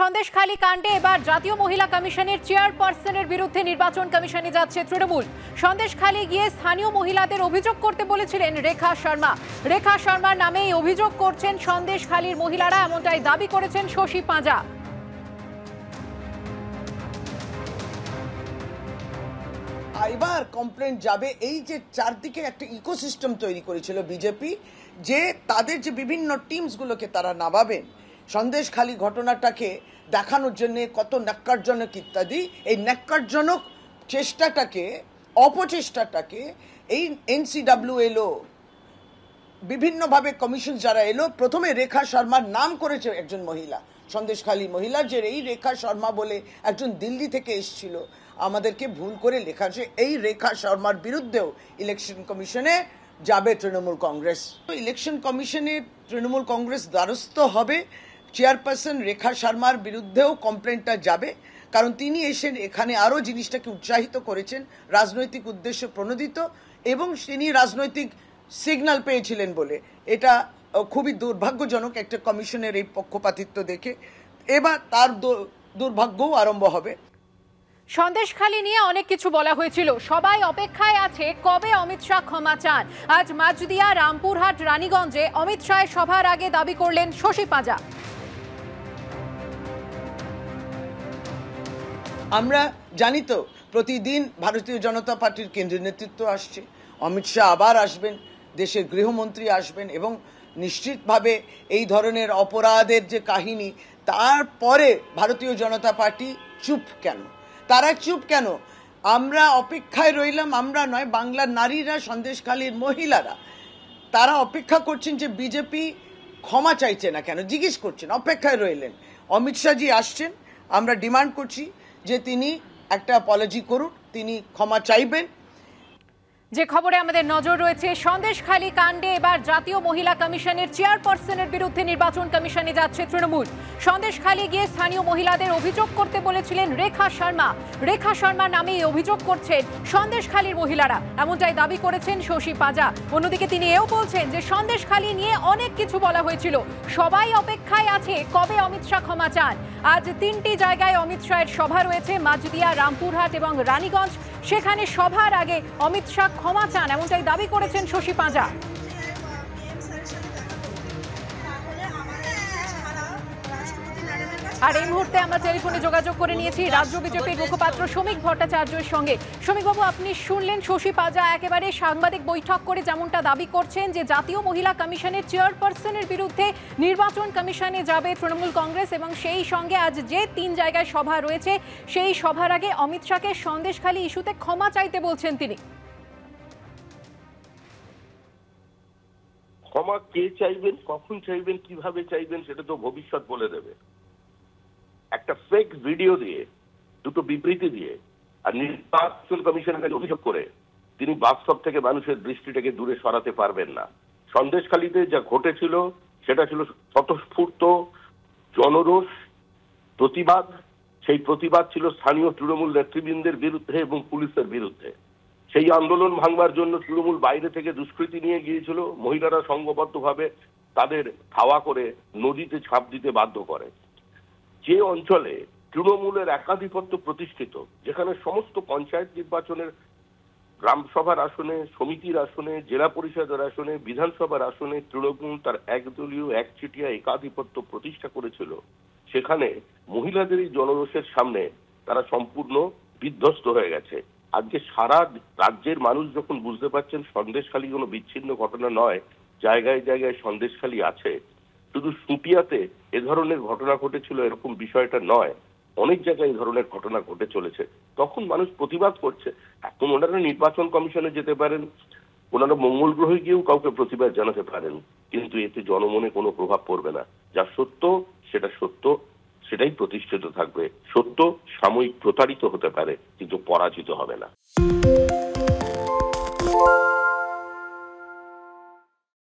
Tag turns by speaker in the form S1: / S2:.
S1: সন্দেশখালী কাণ্ডে এবার জাতীয় মহিলা কমিশনের চেয়ারপারসনের বিরুদ্ধে নির্বাচন কমিশনে যাচ্ছে তৃণমূল সন্দেশখালী গিয়ে স্থানীয় মহিলাদের অভিযোগ করতে বলেছিলেন রেখা শর্মা রেখা শর্মার নামেই অভিযোগ করছেন সন্দেশখালীর মহিলারা এমনটাই দাবি করেছেন শশী পাঁজা
S2: আইবার কমপ্লেন যাবে এই যে চারদিকে একটা ইকোসিস্টেম তৈরি করেছিল বিজেপি যে তাদের যে বিভিন্ন টিমসগুলোকে তারা নামাবেন সন্দেশখালি ঘটনাটাকে দেখানোর জন্যে কত ন্যাক্কারজনক ইত্যাদি এই ন্যাক্কারজনক চেষ্টাটাকে অপচেষ্টাটাকে এই এনসিডাব্লিউ এলো বিভিন্নভাবে কমিশন যারা এলো প্রথমে রেখা শর্মার নাম করেছে একজন মহিলা সন্দেশখালী মহিলা যে এই রেখা শর্মা বলে একজন দিল্লি থেকে এসছিল আমাদেরকে ভুল করে লেখা যে এই রেখা শর্মার বিরুদ্ধেও ইলেকশন কমিশনে যাবে তৃণমূল কংগ্রেস তো ইলেকশন কমিশনে তৃণমূল কংগ্রেস দ্বারস্থ হবে চেয়ারপারসন রেখা শর্মার বিরুদ্ধেও কমপ্লেনটা যাবে কারণ তিনি এসে এখানে আরও জিনিসটাকে উৎসাহিত করেছেন রাজনৈতিক উদ্দেশ্য প্রণোদিত এবং তিনি রাজনৈতিক সিগন্যাল পেয়েছিলেন বলে এটা খুবই দুর্ভাগ্যজনক একটা কমিশনের এই পক্ষপাতিত্ব দেখে এবার তার দুর্ভাগ্যও আরম্ভ হবে
S1: সন্দেশখালী নিয়ে অনেক কিছু বলা হয়েছিল সবাই অপেক্ষায় আছে কবে অমিত শাহ ক্ষমা চান আজ মাজদিয়া রামপুরহাট রানীগঞ্জে অমিত শাহের সভার আগে দাবি করলেন শশী পাঁজা
S2: আমরা জানি তো প্রতিদিন ভারতীয় জনতা পার্টির কেন্দ্রীয় নেতৃত্ব আসছে অমিত শাহ আবার আসবেন দেশের গৃহমন্ত্রী আসবেন এবং নিশ্চিতভাবে এই ধরনের অপরাধের যে কাহিনী তারপরে ভারতীয় জনতা পার্টি চুপ কেন তারা চুপ কেন আমরা অপেক্ষায় রইলাম আমরা নয় বাংলার নারীরা সন্দেশখালীর মহিলারা তারা অপেক্ষা করছেন যে বিজেপি ক্ষমা চাইছে না কেন জিজ্ঞেস করছেন অপেক্ষায় রইলেন অমিত শাহজি আসছেন আমরা ডিমান্ড করছি যে তিনি একটা অ্যাপোলজি করুন তিনি ক্ষমা চাইবেন
S1: যে খবরে আমাদের নজর রয়েছে সন্দেশখালী কাণ্ডে এবার জাতীয় মহিলা কমিশনের চেয়ারপারসনের বিরুদ্ধে নির্বাচন কমিশনে যাচ্ছে তৃণমূল সন্দেশখালী গিয়ে স্থানীয় মহিলাদের অভিযোগ করতে বলেছিলেন রেখা শর্মা রেখা শর্মা নামেই অভিযোগ করছেন সন্দেশখালীর মহিলারা এমনটাই দাবি করেছেন শশী পাজা অন্যদিকে তিনি এও বলছেন যে সন্দেশখালী নিয়ে অনেক কিছু বলা হয়েছিল সবাই অপেক্ষায় আছে কবে অমিত শাহ ক্ষমা চান আজ তিনটি জায়গায় অমিত শাহের সভা রয়েছে মাজদিয়া রামপুরহাট এবং রানীগঞ্জ সেখানে সভার আগে অমিত শাহ ক্ষমা চান এমনটাই দাবি করেছেন শশী পাঁজা আর এই মুহূর্তে আমরা টেলিফোনে যোগাযোগ করে নিয়েছি রাজ্য বিজেপির মুখপাত্র শ্রমিক ভট্টাচার্যের সঙ্গে শ্রমিকবাবু আপনি শুনলেন শশী পাজা একেবারে সাংবাদিক বৈঠক করে যেমনটা দাবি করছেন যে জাতীয় মহিলা কমিশনের চেয়ারপারসনের বিরুদ্ধে নির্বাচন কমিশনে যাবে তৃণমূল কংগ্রেস এবং সেই সঙ্গে আজ যে তিন জায়গায় সভা রয়েছে সেই সভার আগে অমিত শাহকে সন্দেশখালী ইস্যুতে ক্ষমা চাইতে বলছেন তিনি
S3: ক্ষমা কে চাইবেন কখন চাইবেন কিভাবে চাইবেন সেটা তো ভবিষ্যৎ বলে দেবে একটা ফেক ভিডিও দিয়ে দুটো বিবৃতি দিয়ে আর নির্বাচন কমিশনের কাছে অভিযোগ করে তিনি বাস্তব থেকে মানুষের দৃষ্টিটাকে দূরে সরাতে পারবেন না সন্দেশখালীতে যা ঘটেছিল সেটা ছিল স্বতঃস্ফূর্ত জনরোষ প্রতিবাদ সেই প্রতিবাদ ছিল স্থানীয় তৃণমূল নেতৃবৃন্দের বিরুদ্ধে এবং পুলিশের বিরুদ্ধে সেই আন্দোলন ভাঙবার জন্য তৃণমূল বাইরে থেকে দুষ্কৃতি নিয়ে গিয়েছিল মহিলারা সংঘবদ্ধভাবে তাদের খাওয়া করে নদীতে ছাপ দিতে বাধ্য করে যে অঞ্চলে তৃণমূলের একাধিপত্য প্রতিষ্ঠিত যেখানে সমস্ত পঞ্চায়েত নির্বাচনের গ্রামসভার আসনে সমিতির আসনে জেলা পরিষদের আসনে বিধানসভার আসনে তৃণমূল তার একদলীয় একচেটিয়া একাধিপত্য প্রতিষ্ঠা করেছিল সেখানে মহিলাদের এই জনরোষের সামনে তারা সম্পূর্ণ বিধ্বস্ত হয়ে গেছে আজকে সারা রাজ্যের মানুষ যখন বুঝতে পারছেন সন্দেশখালী কোনো বিচ্ছিন্ন ঘটনা নয় জায়গায় জায়গায় সন্দেশখালী আছে শুধু সুপিয়াতে এ ধরনের ঘটনা ঘটেছিল এরকম বিষয়টা নয় অনেক জায়গায় এই ধরনের ঘটনা ঘটে চলেছে তখন মানুষ প্রতিবাদ করছে এখন ওনারা নির্বাচন কমিশনে যেতে পারেন ওনারা মঙ্গল গ্রহে গিয়েও কাউকে প্রতিবাদ জানাতে পারেন কিন্তু এতে জনমনে কোনো প্রভাব পড়বে না যা সত্য সেটা সত্য সেটাই প্রতিষ্ঠিত থাকবে সত্য সাময়িক প্রতারিত হতে পারে কিন্তু পরাজিত হবে না